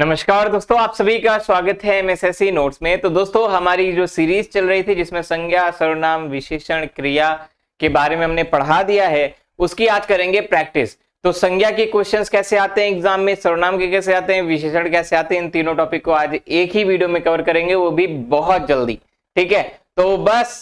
नमस्कार दोस्तों आप सभी का स्वागत है M S S C notes में तो दोस्तों हमारी जो सीरीज चल रही थी जिसमें संज्ञा सर्वनाम विशेषण क्रिया के बारे में हमने पढ़ा दिया है उसकी आज करेंगे प्रैक्टिस तो संज्ञा के क्वेश्चंस कैसे आते हैं एग्जाम में सर्वनाम के कैसे आते हैं विशेषण कैसे आते हैं इन तीनों टॉपिक को आज एक ही वीडियो में कवर करेंगे वो भी बहुत जल्दी ठीक है तो बस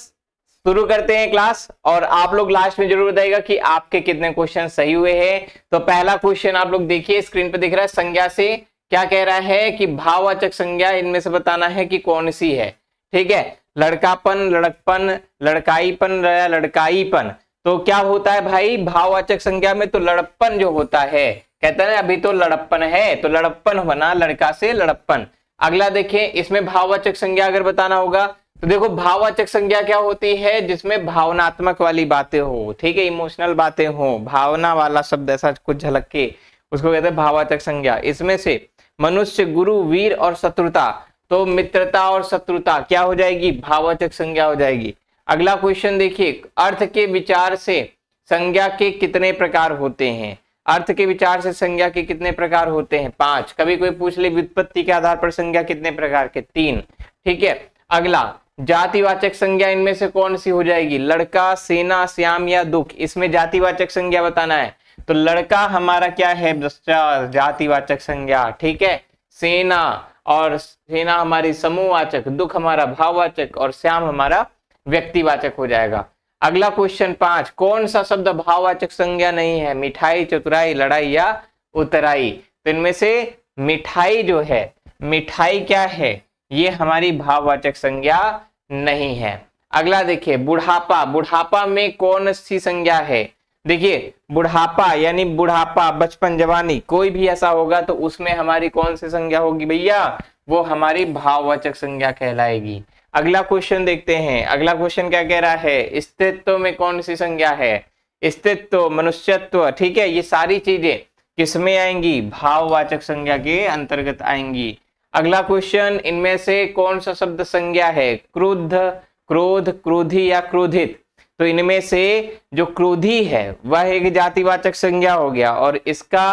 शुरू करते हैं क्लास और आप लोग लास्ट में जरूर बताएगा कि आपके कितने क्वेश्चन सही हुए हैं तो पहला क्वेश्चन आप लोग देखिए स्क्रीन पर दिख रहा है संज्ञा से क्या कह रहा है कि भाववाचक संज्ञा इनमें से बताना है कि कौन सी है ठीक है लड़कापन लड़कपन लड़काईपन लड़काईपन तो क्या होता है भाई भाववाचक संज्ञा में तो लड़प्पन जो होता है कहते हैं अभी तो लड़प्पन है तो लड़प्पन बना लड़का से लड़प्पन अगला देखें इसमें भाववाचक संज्ञा अगर बताना होगा तो देखो भाववाचक संज्ञा क्या होती है जिसमें भावनात्मक वाली बातें हो ठीक है इमोशनल बातें हो भावना वाला शब्द ऐसा कुछ झलक के उसको कहते हैं भाववाचक संज्ञा इसमें से मनुष्य गुरु वीर और शत्रुता तो मित्रता और शत्रुता क्या हो जाएगी भावाचक संज्ञा हो जाएगी अगला क्वेश्चन देखिए अर्थ के विचार से संज्ञा के कितने प्रकार होते हैं अर्थ के विचार से संज्ञा के कितने प्रकार होते हैं पांच कभी कोई पूछ ले व्युत्पत्ति के आधार पर संज्ञा कितने प्रकार के तीन ठीक है अगला जातिवाचक संज्ञा इनमें से कौन सी हो जाएगी लड़का सेना श्याम या दुख इसमें जातिवाचक संज्ञा बताना है तो लड़का हमारा क्या है भ्रष्टाचार जातिवाचक संज्ञा ठीक है सेना और सेना हमारी समूहवाचक दुख हमारा भाववाचक और श्याम हमारा व्यक्तिवाचक हो जाएगा अगला क्वेश्चन पांच कौन सा शब्द भाववाचक संज्ञा नहीं है मिठाई चतुराई लड़ाई या उतराई तो इनमें से मिठाई जो है मिठाई क्या है ये हमारी भाववाचक संज्ञा नहीं है अगला देखिए बुढ़ापा बुढ़ापा में कौन सी संज्ञा है देखिए बुढ़ापा यानी बुढ़ापा बचपन जवानी कोई भी ऐसा होगा तो उसमें हमारी कौन सी संज्ञा होगी भैया वो हमारी भाववाचक संज्ञा कहलाएगी अगला क्वेश्चन देखते हैं अगला क्वेश्चन क्या कह रहा है स्त्रित्व में कौन सी संज्ञा है स्तित्व मनुष्यत्व ठीक है ये सारी चीजें किसमें आएंगी भाववाचक संज्ञा के अंतर्गत आएंगी अगला क्वेश्चन इनमें से कौन सा शब्द संज्ञा है क्रुद्ध क्रोध क्रोधी या क्रोधित तो इनमें से जो क्रोधी है वह एक जातिवाचक संज्ञा हो गया और इसका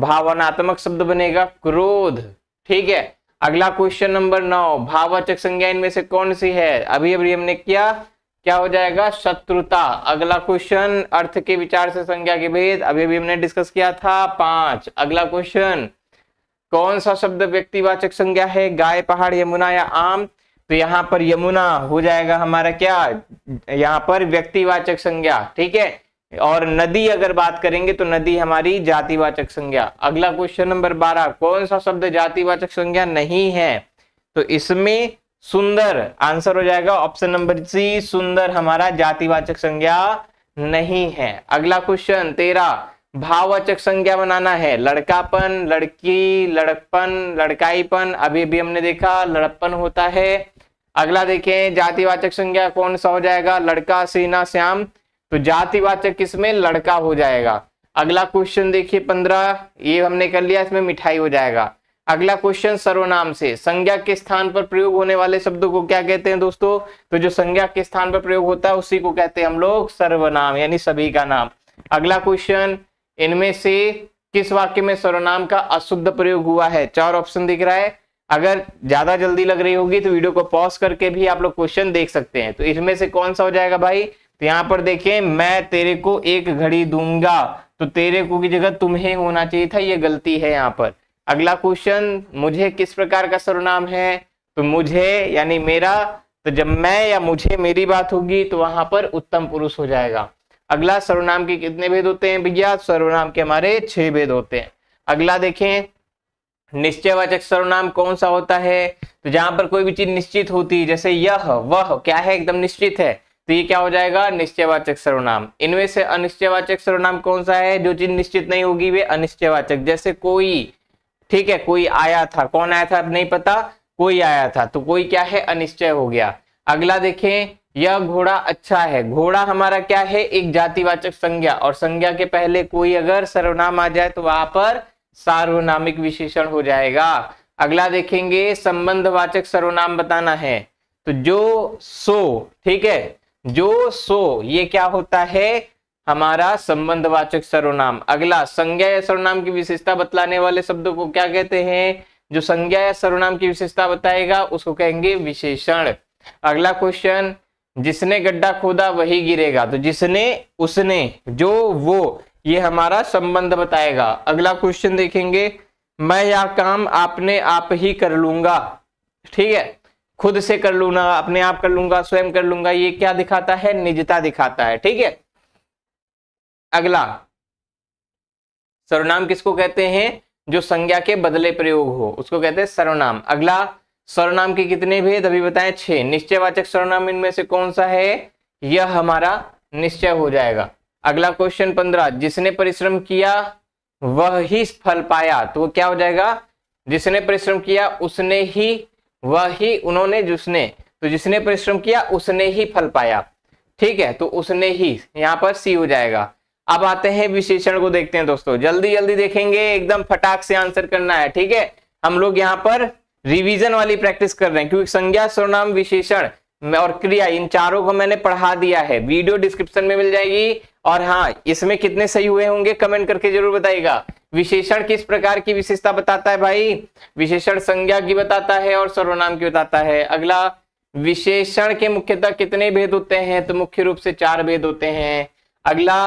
भावनात्मक शब्द बनेगा क्रोध ठीक है अगला क्वेश्चन नंबर नौ भाववाचक संज्ञा इनमें से कौन सी है अभी अभी हमने किया क्या हो जाएगा शत्रुता अगला क्वेश्चन अर्थ के विचार से संज्ञा के भेद अभी अभी हमने डिस्कस किया था पांच अगला क्वेश्चन कौन सा शब्द व्यक्तिवाचक संज्ञा है गाय पहाड़ यमुना या आम तो यहाँ पर यमुना हो जाएगा हमारा क्या यहाँ पर व्यक्तिवाचक संज्ञा ठीक है और नदी अगर बात करेंगे तो नदी हमारी जातिवाचक संज्ञा अगला क्वेश्चन नंबर बारह कौन सा शब्द जातिवाचक संज्ञा नहीं है तो इसमें सुंदर आंसर हो जाएगा ऑप्शन नंबर सी सुंदर हमारा जातिवाचक संज्ञा नहीं है अगला क्वेश्चन तेरा भाववाचक संज्ञा बनाना है लड़कापन लड़की लड़कपन लड़काईपन अभी अभी हमने देखा लड़कपन होता है अगला देखें जातिवाचक संज्ञा कौन सा हो जाएगा लड़का सीना श्याम तो जातिवाचक किसमें लड़का हो जाएगा अगला क्वेश्चन देखिए पंद्रह ये हमने कर लिया इसमें मिठाई हो जाएगा अगला क्वेश्चन सर्वनाम से संज्ञा के स्थान पर प्रयोग होने वाले शब्दों को क्या कहते हैं दोस्तों तो जो संज्ञा के स्थान पर प्रयोग होता है उसी को कहते हैं हम लोग सर्वनाम यानी सभी का नाम अगला क्वेश्चन इनमें से किस वाक्य में सर्वनाम का अशुद्ध प्रयोग हुआ है चार ऑप्शन दिख रहा है अगर ज्यादा जल्दी लग रही होगी तो वीडियो को पॉज करके भी आप लोग क्वेश्चन देख सकते हैं तो इसमें से कौन सा हो जाएगा भाई तो यहाँ पर देखिए मैं तेरे को एक घड़ी दूंगा तो तेरे को की जगह तुम्हें होना चाहिए था ये गलती है यहाँ पर अगला क्वेश्चन मुझे किस प्रकार का सर्वनाम है तो मुझे यानी मेरा तो जब मैं या मुझे मेरी बात होगी तो वहां पर उत्तम पुरुष हो जाएगा अगला सर्वनाम के कितने भेद होते हैं भैया सर्वनाम के हमारे छह भेद होते हैं अगला देखें निश्चयवाचक सर्वनाम कौन सा होता है तो जहां पर कोई भी चीज निश्चित होती है जैसे यह वह क्या है एकदम निश्चित है तो ये क्या हो जाएगा निश्चयवाचक सर्वनाम इनमें से अनिश्चयवाचक सर्वनाम कौन सा है जो चीज निश्चित नहीं होगी वे अनिश्चयवाचक जैसे कोई ठीक है कोई आया था कौन आया था नहीं पता कोई आया था तो कोई क्या है अनिश्चय हो गया अगला देखें यह घोड़ा अच्छा है घोड़ा हमारा क्या है एक जातिवाचक संज्ञा और संज्ञा के पहले कोई अगर सर्वनाम आ जाए तो वहां पर सार्वनामिक विशेषण हो जाएगा अगला देखेंगे संबंधवाचक सर्वनाम बताना है तो जो सो ठीक है जो सो ये क्या होता है हमारा संबंधवाचक सर्वनाम अगला संज्ञा या सर्वनाम की विशेषता बतलाने वाले शब्दों को क्या कहते हैं जो संज्ञा या सर्वनाम की विशेषता बताएगा उसको कहेंगे विशेषण अगला क्वेश्चन जिसने गड्ढा खोदा वही गिरेगा तो जिसने उसने जो वो ये हमारा संबंध बताएगा अगला क्वेश्चन देखेंगे मैं यह काम आपने आप ही कर लूंगा ठीक है खुद से कर लूंगा अपने आप कर लूंगा स्वयं कर लूंगा ये क्या दिखाता है निजता दिखाता है ठीक है अगला सर्वनाम किसको कहते हैं जो संज्ञा के बदले प्रयोग हो उसको कहते हैं सर्वनाम अगला सर्वनाम के कितने भेद अभी बताए छह निश्चयवाचक सर्वनाम इनमें से कौन सा है यह हमारा निश्चय हो जाएगा अगला क्वेश्चन पंद्रह जिसने परिश्रम किया वह ही फल पाया तो क्या हो जाएगा जिसने परिश्रम किया उसने ही वह ही उन्होंने जिसने तो जिसने परिश्रम किया उसने ही फल पाया ठीक है तो उसने ही यहाँ पर सी हो जाएगा अब आते हैं विशेषण को देखते हैं दोस्तों जल्दी जल्दी देखेंगे एकदम फटाक से आंसर करना है ठीक है हम लोग यहाँ पर रिवीजन वाली प्रैक्टिस कर रहे हैं क्योंकि संज्ञा स्वनाम विशेषण और क्रिया इन चारों को मैंने पढ़ा दिया है वीडियो डिस्क्रिप्शन में मिल जाएगी और हाँ इसमें कितने सही हुए होंगे कमेंट करके जरूर बताइएगा विशेषण किस प्रकार की विशेषता बताता है भाई विशेषण संज्ञा की बताता है और सर्वनाम की बताता है अगला विशेषण के मुख्यतः कितने भेद होते हैं तो मुख्य रूप से चार भेद होते हैं अगला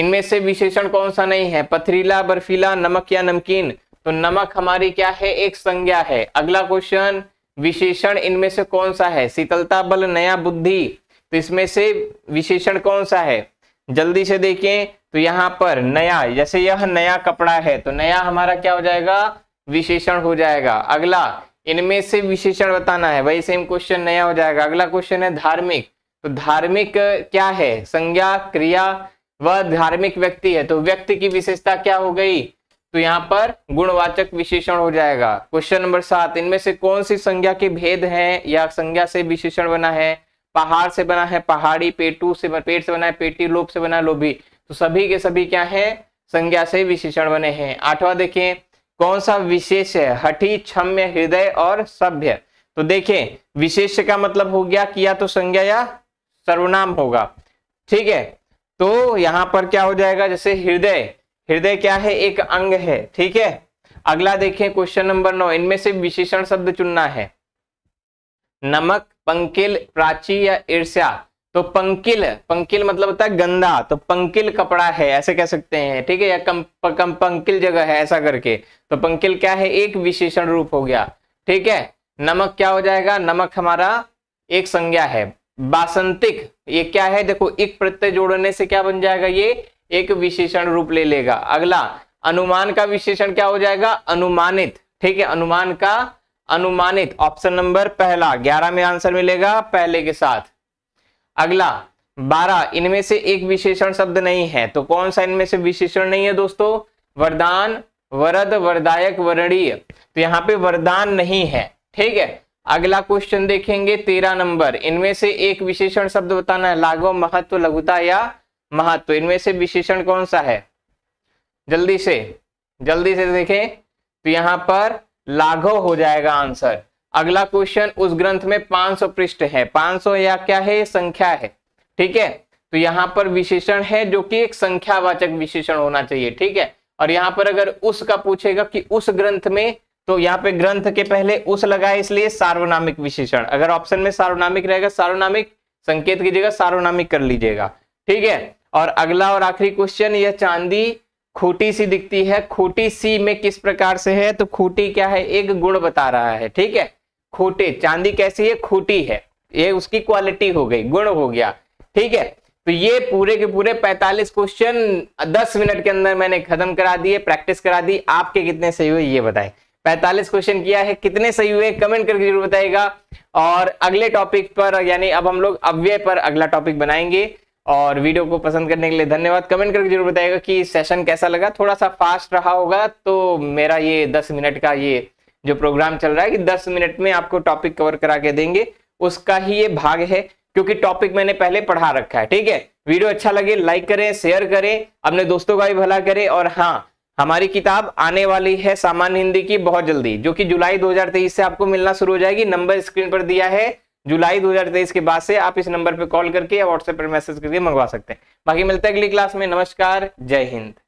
इनमें से विशेषण कौन सा नहीं है पथरीला बर्फीला नमक या नमकीन तो नमक हमारी क्या है एक संज्ञा है अगला क्वेश्चन विशेषण इनमें से कौन सा है शीतलता बल नया बुद्धि तो इसमें से विशेषण कौन सा है जल्दी से देखें तो यहाँ पर नया जैसे यह नया कपड़ा है तो नया हमारा क्या हो जाएगा विशेषण हो जाएगा अगला इनमें से विशेषण बताना है वही सेम क्वेश्चन नया हो जाएगा अगला क्वेश्चन है धार्मिक तो धार्मिक क्या है संज्ञा क्रिया वह धार्मिक व्यक्ति है तो व्यक्ति की विशेषता क्या हो गई तो यहाँ पर गुणवाचक विशेषण हो जाएगा क्वेश्चन नंबर सात इनमें से कौन सी संज्ञा के भेद हैं या संज्ञा से विशेषण बना है पहाड़ से बना है पहाड़ी पेटू से पेट से बना है पेटी लोभ से बना है लोभी तो सभी के सभी क्या है संज्ञा से विशेषण बने हैं आठवा देखें कौन सा विशेष है हठी क्षम्य हृदय और सभ्य तो देखे विशेष का मतलब हो गया कि या तो संज्ञा या सर्वनाम होगा ठीक है तो यहां पर क्या हो जाएगा जैसे हृदय हृदय क्या है एक अंग है ठीक है अगला देखें क्वेश्चन नंबर नौ इनमें से विशेषण शब्द चुनना है नमक पंकिल प्राची या ईर्ष्या तो पंकिल पंकिल मतलब होता है गंदा तो पंकिल कपड़ा है ऐसे कह सकते हैं ठीक है या कम, कम पंकिल जगह है ऐसा करके तो पंकिल क्या है एक विशेषण रूप हो गया ठीक है नमक क्या हो जाएगा नमक हमारा एक संज्ञा है बासंतिक ये क्या है देखो एक प्रत्यय जोड़ने से क्या बन जाएगा ये एक विशेषण रूप ले लेगा अगला अनुमान का विशेषण क्या हो जाएगा अनुमानित ठीक है अनुमान का अनुमानित ऑप्शन नंबर पहला ग्यारह में आंसर मिलेगा पहले के साथ अगला बारह इनमें से एक विशेषण शब्द नहीं है तो कौन सा इनमें से विशेषण नहीं है दोस्तों वरदान वरद वरदायक वरणीय तो यहाँ पे वरदान नहीं है ठीक है अगला क्वेश्चन देखेंगे तेरह नंबर इनमें से एक विशेषण शब्द बताना है लाघव महत्व लघुता या महत्व इनमें से विशेषण कौन सा है जल्दी से जल्दी से देखें तो यहां पर लाघव हो जाएगा आंसर अगला क्वेश्चन उस ग्रंथ में 500 पृष्ठ है सौ या क्या है संख्या है ठीक है तो यहाँ पर विशेषण है जो कि एक संख्यावाचक विशेषण होना चाहिए ठीक है और यहाँ पर अगर उसका पूछेगा कि उस ग्रंथ में तो यहाँ पे ग्रंथ के पहले उस लगा इसलिए सार्वनामिक विशेषण अगर ऑप्शन में सार्वनामिक रहेगा सार्वनामिक संकेत कीजिएगा सार्वनामिक कर लीजिएगा ठीक है और अगला और आखिरी क्वेश्चन यह चांदी खूटी सी दिखती है खूटी सी में किस प्रकार से है तो खूटी क्या है एक गुण बता रहा है ठीक है खूटी चांदी कैसी है खूटी है ये उसकी क्वालिटी हो गई गुण हो गया ठीक है तो ये पूरे के पूरे 45 क्वेश्चन 10 मिनट के अंदर मैंने खत्म करा दिए प्रैक्टिस करा दी आपके कितने सही हुए ये बताए 45 क्वेश्चन किया है कितने सही हुए कमेंट करके जरूर बताएगा और अगले टॉपिक पर यानी अब हम लोग अव्यय पर अगला टॉपिक बनाएंगे और वीडियो को पसंद करने के लिए धन्यवाद कमेंट करके जरूर बताएगा कि सेशन कैसा लगा थोड़ा सा फास्ट रहा होगा तो मेरा ये दस मिनट का ये जो प्रोग्राम चल रहा है कि दस मिनट में आपको टॉपिक कवर करा के देंगे उसका ही ये भाग है क्योंकि टॉपिक मैंने पहले पढ़ा रखा है ठीक है वीडियो अच्छा लगे लाइक करें शेयर करें अपने दोस्तों का भी भला करें और हाँ हमारी किताब आने वाली है सामान्य हिंदी की बहुत जल्दी जो कि जुलाई 2023 से आपको मिलना शुरू हो जाएगी नंबर स्क्रीन पर दिया है जुलाई 2023 के बाद से आप इस नंबर पर कॉल करके या व्हाट्सएप पर मैसेज करके मंगवा सकते हैं बाकी मिलते हैं अगली क्लास में नमस्कार जय हिंद